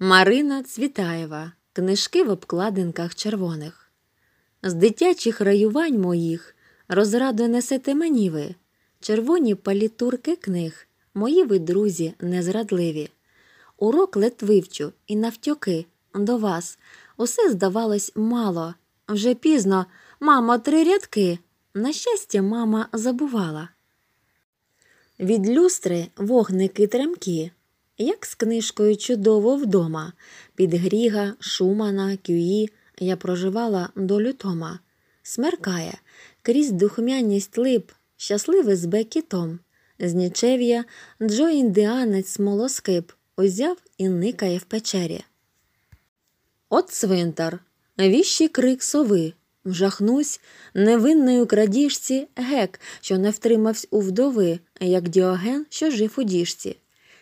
Марина Цвітаєва, книжки в обкладинках червоних. З дитячих раювань моїх розраду несете мені ви, червоні палітурки книг, мої ви друзі незрадливі. Урок летвивчу і навтюки до вас. Усе здавалось мало. Вже пізно, мамо, три рядки. На щастя, мама забувала. Від люстри вогники тремкі. Як з книжкою чудово вдома, під Гріга, Шумана, Кюї я проживала долю Тома. Смеркає крізь духмяність лип, щасливий з Бекітом. З нічев'я Джо індіанець смолоскип узяв і никає в печері. От цвинтар, віщий крик сови. Вжахнусь невинною крадіжці гек, що не втримавсь у вдови, як діоген, що жив у діжці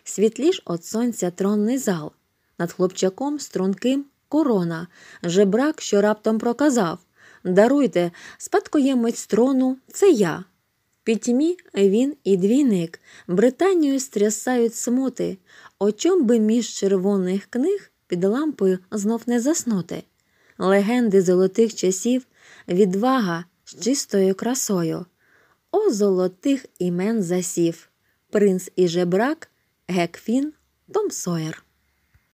світліш от сонця тронний зал, над хлопчаком струнким корона, жебрак, що раптом проказав Даруйте, спадкоємець трону, це я. Під тьмі він і двійник, Британію стрясають смути, о чом би між червоних книг під лампою знов не заснути. Легенди золотих часів, відвага з чистою красою. О золотих імен засів, принц і жебрак Гекфін Том Сойер